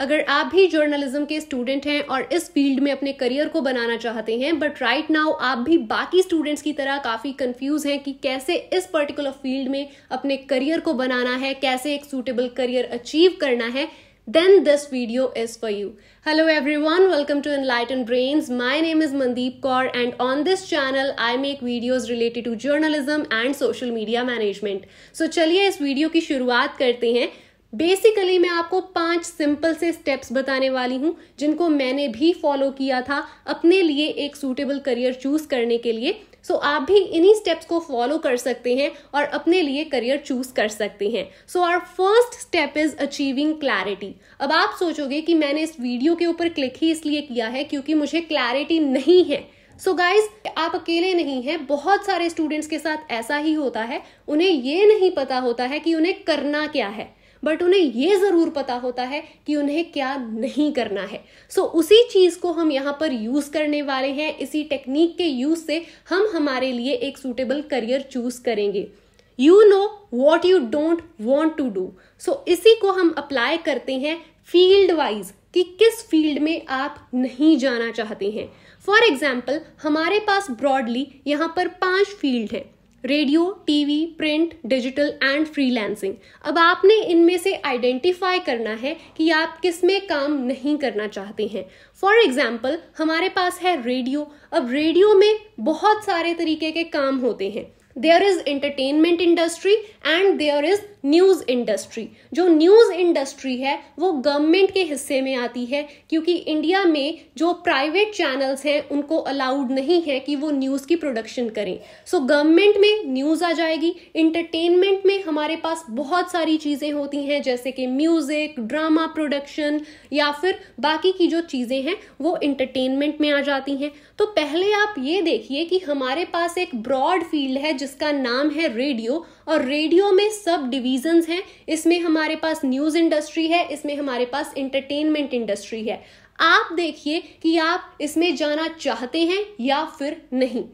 अगर आप भी जर्नलिज्म के स्टूडेंट हैं और इस फील्ड में अपने करियर को बनाना चाहते हैं बट राइट नाउ आप भी बाकी स्टूडेंट्स की तरह काफी कंफ्यूज हैं कि कैसे इस पर्टिकुलर फील्ड में अपने करियर को बनाना है कैसे एक सूटेबल करियर अचीव करना है then this video is for you hello everyone welcome to enlight and brains my name is Mandeep Kaur and on this channel I make videos related to journalism and social media management so चलिए इस video की शुरुआत करते हैं basically मैं आपको पांच simple से स्टेप्स बताने वाली हूं जिनको मैंने भी फॉलो किया था अपने लिए एक सूटेबल करियर चूज करने के लिए सो so, आप भी इन्हीं स्टेप्स को फॉलो कर सकते हैं और अपने लिए करियर चूज कर सकते हैं so our first step is achieving clarity अब आप सोचोगे कि मैंने इस वीडियो के ऊपर क्लिक ही इसलिए किया है क्योंकि मुझे क्लैरिटी नहीं है सो so गाइज आप अकेले नहीं हैं बहुत सारे स्टूडेंट्स के साथ ऐसा ही होता है उन्हें ये नहीं पता होता है कि उन्हें करना क्या है बट उन्हें ये जरूर पता होता है कि उन्हें क्या नहीं करना है सो so, उसी चीज को हम यहाँ पर यूज करने वाले हैं इसी टेक्निक के यूज से हम हमारे लिए एक सूटेबल करियर चूज करेंगे you know what you don't want to do so इसी को हम अप्लाई करते हैं फील्ड वाइज कि किस फील्ड में आप नहीं जाना चाहते हैं फॉर एग्जाम्पल हमारे पास ब्रॉडली यहाँ पर पांच फील्ड है radio TV print digital and freelancing अब आपने इनमें से आइडेंटिफाई करना है कि आप किस में काम नहीं करना चाहते हैं फॉर एग्जाम्पल हमारे पास है रेडियो अब रेडियो में बहुत सारे तरीके के काम होते हैं there is entertainment industry and there is news industry जो न्यूज इंडस्ट्री है वो गवर्नमेंट के हिस्से में आती है क्योंकि इंडिया में जो प्राइवेट चैनल्स हैं उनको अलाउड नहीं है कि वो न्यूज की प्रोडक्शन करें सो so, गवर्नमेंट में न्यूज आ जाएगी इंटरटेनमेंट में हमारे पास बहुत सारी चीजें होती हैं जैसे कि म्यूजिक ड्रामा प्रोडक्शन या फिर बाकी की जो चीजें हैं वो इंटरटेनमेंट में आ जाती हैं तो पहले आप ये देखिए कि हमारे पास एक ब्रॉड फील्ड है जिस जिसका नाम है रेडियो और रेडियो में सब डिविजन्स हैं इसमें हमारे पास न्यूज़ इंडस्ट्री है इसमें हमारे पास इंटरटेनमेंट इंडस्ट्री है आप देखिए कि आप इसमें जाना चाहते हैं या फिर नहीं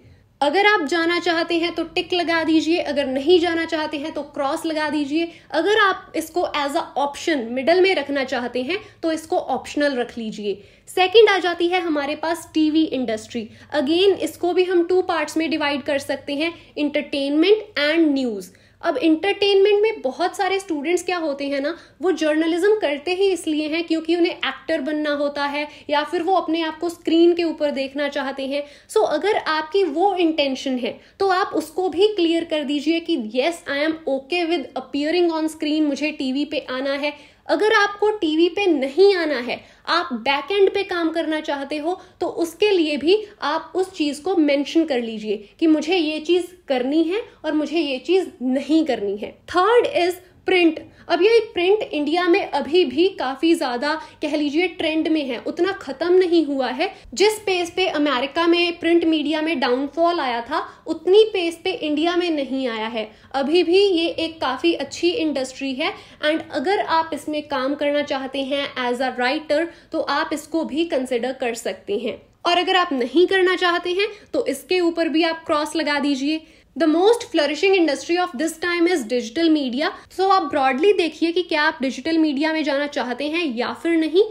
अगर आप जाना चाहते हैं तो टिक लगा दीजिए अगर नहीं जाना चाहते हैं तो क्रॉस लगा दीजिए अगर आप इसको एज अ ऑप्शन मिडल में रखना चाहते हैं तो इसको ऑप्शनल रख लीजिए सेकंड आ जाती है हमारे पास टीवी इंडस्ट्री अगेन इसको भी हम टू पार्ट्स में डिवाइड कर सकते हैं इंटरटेनमेंट एंड न्यूज़ अब इंटरटेनमेंट में बहुत सारे स्टूडेंट्स क्या होते हैं ना वो जर्नलिज्म करते ही इसलिए हैं क्योंकि उन्हें एक्टर बनना होता है या फिर वो अपने आप को स्क्रीन के ऊपर देखना चाहते हैं सो so, अगर आपकी वो इंटेंशन है तो आप उसको भी क्लियर कर दीजिए कि yes I am okay with appearing on screen मुझे टीवी पे आना है अगर आपको टीवी पे नहीं आना है आप बैक एंड पे काम करना चाहते हो तो उसके लिए भी आप उस चीज को मेंशन कर लीजिए कि मुझे ये चीज करनी है और मुझे ये चीज नहीं करनी है थर्ड इज प्रिंट अब ये प्रिंट इंडिया में अभी भी काफी ज्यादा कह लीजिए ट्रेंड में है उतना खत्म नहीं हुआ है जिस पेस पे अमेरिका में प्रिंट मीडिया में डाउनफॉल आया था उतनी पेस पे इंडिया में नहीं आया है अभी भी ये एक काफी अच्छी इंडस्ट्री है एंड अगर आप इसमें काम करना चाहते हैं एज अ राइटर तो आप इसको भी कंसिडर कर सकते हैं और अगर आप नहीं करना चाहते हैं तो इसके ऊपर भी आप क्रॉस लगा दीजिए the most flourishing industry of this time is digital media so आप ब्रॉडली देखिए कि क्या आप डिजिटल मीडिया में जाना चाहते हैं या फिर नहीं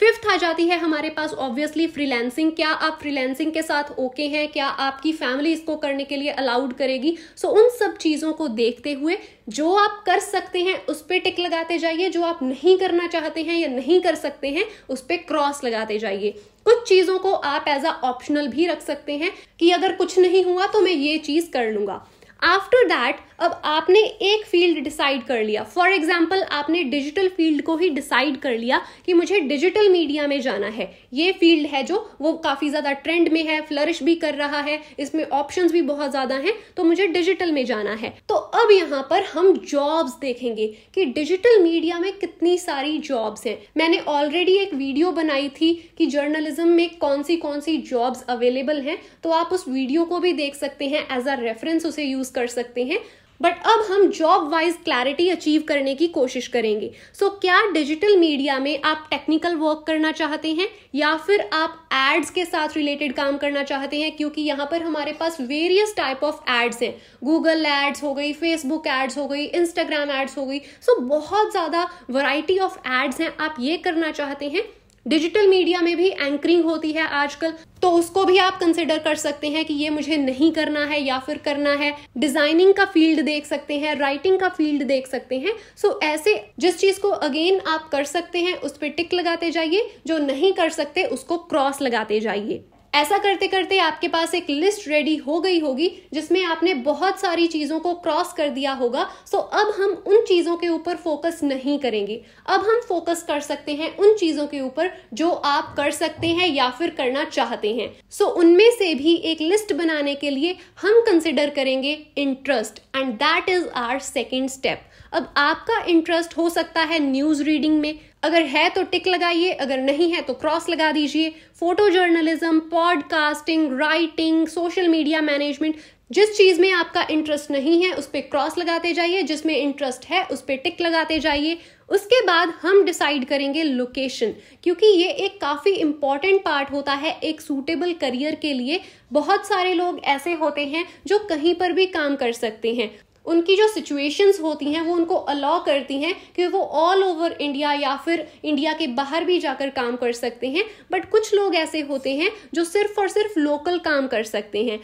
फिफ्थ आ जाती है हमारे पास ऑब्वियसली फ्रीलैंसिंग क्या आप फ्रीलैंसिंग के साथ ओके okay हैं क्या आपकी फैमिली इसको करने के लिए अलाउड करेगी सो so, उन सब चीज़ों को देखते हुए जो आप कर सकते हैं उस पर टिक लगाते जाइए जो आप नहीं करना चाहते हैं या नहीं कर सकते हैं उस पर क्रॉस लगाते जाइए कुछ चीज़ों को आप एज अ ऑप्शनल भी रख सकते हैं कि अगर कुछ नहीं हुआ तो मैं ये चीज़ कर लूंगा आफ्टर दैट अब आपने एक फील्ड डिसाइड कर लिया फॉर एग्जाम्पल आपने डिजिटल फील्ड को ही डिसाइड कर लिया कि मुझे डिजिटल मीडिया में जाना है ये फील्ड है जो वो काफ़ी ज़्यादा ट्रेंड में है फ्लरिश भी कर रहा है इसमें ऑप्शन भी बहुत ज़्यादा है तो मुझे डिजिटल में जाना है तो अब यहाँ पर हम जॉब्स देखेंगे कि डिजिटल मीडिया में कितनी सारी जॉब्स हैं मैंने ऑलरेडी एक वीडियो बनाई थी कि जर्नलिज्म में कौन सी कौन सी जॉब्स अवेलेबल हैं तो आप उस वीडियो को भी देख सकते हैं एज अ रेफरेंस उसे यूज यूज कर सकते हैं बट अब हम जॉब वाइज क्लैरिटी अचीव करने की कोशिश करेंगे सो so, क्या डिजिटल मीडिया में आप टेक्निकल वर्क करना चाहते हैं या फिर आप एड्स के साथ रिलेटेड काम करना चाहते हैं क्योंकि यहां पर हमारे पास वेरियस टाइप ऑफ एड्स हैं गूगल एड्स हो गई फेसबुक एड्स हो गई इंस्टाग्राम एड्स हो गई सो so, बहुत ज़्यादा वराइटी ऑफ एड्स हैं आप ये करना चाहते हैं डिजिटल मीडिया में भी एंकरिंग होती है आजकल तो उसको भी आप कंसिडर कर सकते हैं कि ये मुझे नहीं करना है या फिर करना है डिजाइनिंग का फील्ड देख सकते हैं राइटिंग का फील्ड देख सकते हैं सो so, ऐसे जिस चीज को अगेन आप कर सकते हैं उस पर टिक लगाते जाइए जो नहीं कर सकते उसको क्रॉस लगाते जाइए ऐसा करते करते आपके पास एक लिस्ट रेडी हो गई होगी जिसमें आपने बहुत सारी चीजों को क्रॉस कर दिया होगा सो अब हम उन चीजों के ऊपर फोकस नहीं करेंगे अब हम फोकस कर सकते हैं उन चीजों के ऊपर जो आप कर सकते हैं या फिर करना चाहते हैं सो उनमें से भी एक लिस्ट बनाने के लिए हम कंसिडर करेंगे interest and that is our second step अब आपका इंटरेस्ट हो सकता है न्यूज रीडिंग में अगर है तो टिक लगाइए अगर नहीं है तो क्रॉस लगा दीजिए photo journalism podcasting writing social media management जिस चीज में आपका इंटरेस्ट नहीं है उस पर क्रॉस लगाते जाइए जिसमें इंटरेस्ट है उस पर टिक लगाते जाइए उसके बाद हम डिसाइड करेंगे लोकेशन क्योंकि ये एक काफ़ी इंपॉर्टेंट पार्ट होता है एक सूटेबल करियर के लिए बहुत सारे लोग ऐसे होते हैं जो कहीं पर भी काम कर सकते हैं उनकी जो सिचुएशंस होती हैं वो उनको अलाउ करती हैं कि वो ऑल ओवर इंडिया या फिर इंडिया के बाहर भी जाकर काम कर सकते हैं बट कुछ लोग ऐसे होते हैं जो सिर्फ और सिर्फ लोकल काम कर सकते हैं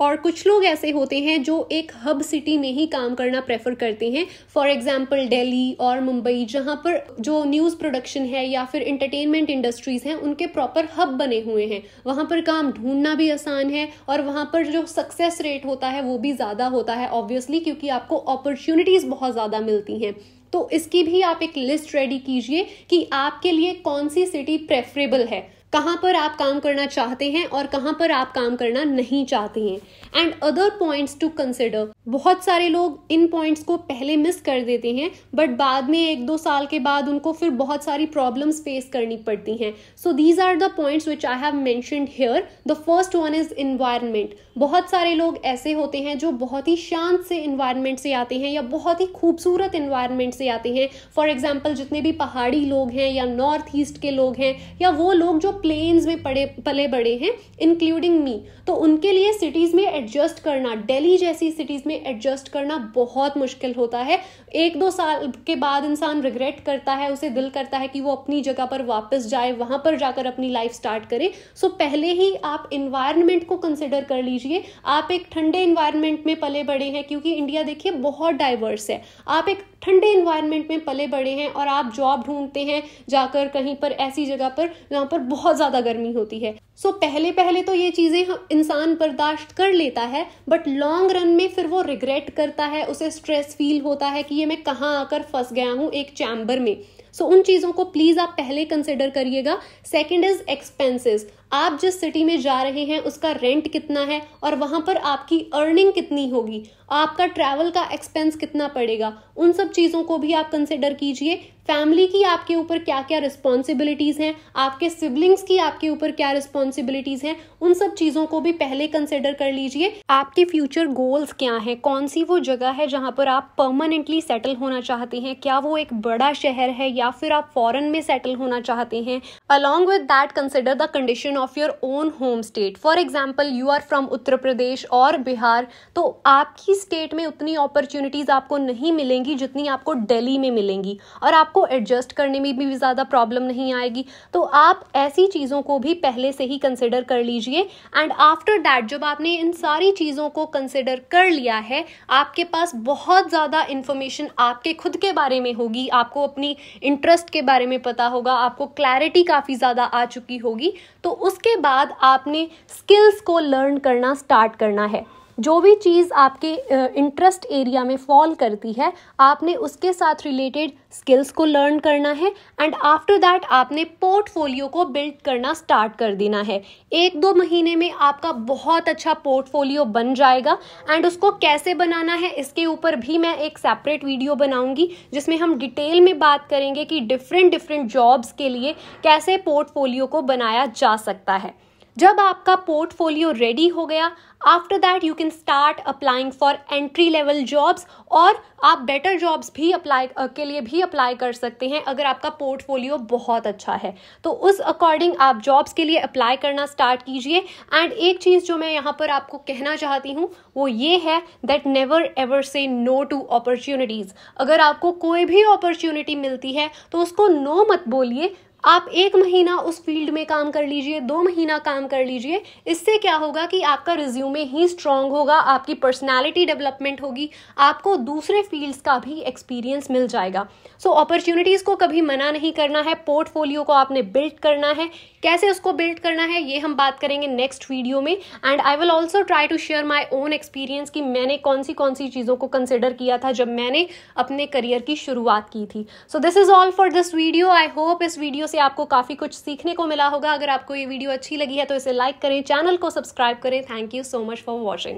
और कुछ लोग ऐसे होते हैं जो एक हब सिटी में ही काम करना प्रेफर करते हैं फॉर एग्जाम्पल डेली और मुंबई जहाँ पर जो न्यूज़ प्रोडक्शन है या फिर इंटरटेनमेंट इंडस्ट्रीज़ हैं उनके प्रॉपर हब बने हुए हैं वहाँ पर काम ढूंढना भी आसान है और वहाँ पर जो सक्सेस रेट होता है वो भी ज़्यादा होता है ऑब्वियसली क्योंकि आपको अपॉर्चुनिटीज़ बहुत ज़्यादा मिलती हैं तो इसकी भी आप एक लिस्ट रेडी कीजिए कि आपके लिए कौन सी सिटी प्रेफरेबल है कहाँ पर आप काम करना चाहते हैं और कहाँ पर आप काम करना नहीं चाहते हैं and other points to consider बहुत सारे लोग इन पॉइंट्स को पहले मिस कर देते हैं बट बाद में एक दो साल के बाद उनको फिर बहुत सारी प्रॉब्लम्स फेस करनी पड़ती हैं so these are the points which I have mention here the first one is environment बहुत सारे लोग ऐसे होते हैं जो बहुत ही शांत से इन्वायरमेंट से आते हैं या बहुत ही खूबसूरत इन्वायरमेंट से आते हैं फॉर एग्जाम्पल जितने भी पहाड़ी लोग हैं या नॉर्थ ईस्ट के लोग हैं या वो लोग जो प्लेन्स में पड़े पले बड़े हैं इंक्लूडिंग मी तो उनके लिए सिटीज़ में एडजस्ट करना दिल्ली जैसी सिटीज़ में एडजस्ट करना बहुत मुश्किल होता है एक दो साल के बाद इंसान रिग्रेट करता है उसे दिल करता है कि वो अपनी जगह पर वापस जाए वहाँ पर जाकर अपनी लाइफ स्टार्ट करे सो so, पहले ही आप इन्वायरमेंट को कंसिडर कर लीजिए आप एक ठंडे इन्वायरमेंट में पले बड़े हैं क्योंकि इंडिया देखिए बहुत डाइवर्स है आप एक ठंडे इन्वायरमेंट में पले बड़े हैं और आप जॉब ढूंढते हैं जाकर कहीं पर ऐसी जगह पर जहाँ पर बहुत ज़्यादा गर्मी होती है सो so, पहले पहले तो ये चीज़ें हम इंसान बर्दाश्त कर लेता है बट लॉन्ग रन में फिर वो रिग्रेट करता है उसे स्ट्रेस फील होता है कि ये मैं कहाँ आकर फंस गया हूँ एक चैम्बर में सो so, उन चीज़ों को प्लीज़ आप पहले कंसिडर करिएगा सेकेंड इज एक्सपेंसिस आप जिस सिटी में जा रहे हैं उसका रेंट कितना है और वहां पर आपकी अर्निंग कितनी होगी आपका ट्रैवल का एक्सपेंस कितना पड़ेगा उन सब चीज़ों को भी आप कंसिडर कीजिए फैमिली की आपके ऊपर क्या क्या रिस्पॉन्सिबिलिटीज़ हैं आपके सिबलिंग्स की आपके ऊपर क्या रिस्पॉन्सिबिलिटीज़ हैं उन सब चीज़ों को भी पहले कंसिडर कर लीजिए आपके फ्यूचर गोल्स क्या हैं कौन सी वो जगह है जहां पर आप परमानेंटली सेटल होना चाहते हैं क्या वो एक बड़ा शहर है या फिर आप फॉरन में सेटल होना चाहते हैं along with that consider the condition of your own home state for example you are from Uttar Pradesh और बिहार तो आपकी स्टेट में उतनी अपॉर्चुनिटीज़ आपको नहीं मिलेंगी जितनी आपको दिल्ली में मिलेंगी और आपको आपको एडजस्ट करने में भी ज़्यादा प्रॉब्लम नहीं आएगी तो आप ऐसी चीज़ों को भी पहले से ही कंसिडर कर लीजिए एंड आफ्टर दैट जब आपने इन सारी चीज़ों को कंसिडर कर लिया है आपके पास बहुत ज़्यादा इन्फॉर्मेशन आपके खुद के बारे में होगी आपको अपनी इंटरेस्ट के बारे में पता होगा आपको क्लैरिटी काफ़ी ज़्यादा आ चुकी होगी तो उसके बाद आपने स्किल्स को लर्न करना स्टार्ट करना है जो भी चीज़ आपके इंटरेस्ट एरिया में फॉल करती है आपने उसके साथ रिलेटेड स्किल्स को लर्न करना है एंड आफ्टर दैट आपने पोर्टफोलियो को बिल्ड करना स्टार्ट कर देना है एक दो महीने में आपका बहुत अच्छा पोर्टफोलियो बन जाएगा एंड उसको कैसे बनाना है इसके ऊपर भी मैं एक सेपरेट वीडियो बनाऊंगी जिसमें हम डिटेल में बात करेंगे कि डिफरेंट डिफरेंट जॉब्स के लिए कैसे पोर्टफोलियो को बनाया जा सकता है जब आपका पोर्टफोलियो रेडी हो गया after that you can start applying for entry level jobs और आप बेटर जॉब्स भी अप्लाई के लिए भी अप्लाई कर सकते हैं अगर आपका पोर्टफोलियो बहुत अच्छा है तो उस अकॉर्डिंग आप जॉब्स के लिए अप्लाई करना स्टार्ट कीजिए एंड एक चीज़ जो मैं यहाँ पर आपको कहना चाहती हूँ वो ये है that never ever say no to opportunities अगर आपको कोई भी अपॉर्चुनिटी मिलती है तो उसको नो मत बोलिए आप एक महीना उस फील्ड में काम कर लीजिए दो महीना काम कर लीजिए इससे क्या होगा कि आपका रिज्यूमे ही स्ट्रांग होगा आपकी पर्सनालिटी डेवलपमेंट होगी आपको दूसरे फील्ड्स का भी एक्सपीरियंस मिल जाएगा सो so, अपॉर्चुनिटीज़ को कभी मना नहीं करना है पोर्टफोलियो को आपने बिल्ड करना है कैसे उसको बिल्ड करना है ये हम बात करेंगे नेक्स्ट वीडियो में and I will also try to share my own experience कि मैंने कौन सी कौन सी चीज़ों को कंसिडर किया था जब मैंने अपने करियर की शुरुआत की थी so this is all for this video I hope इस वीडियो से से आपको काफ़ी कुछ सीखने को मिला होगा अगर आपको ये वीडियो अच्छी लगी है तो इसे लाइक करें चैनल को सब्सक्राइब करें thank you so much for watching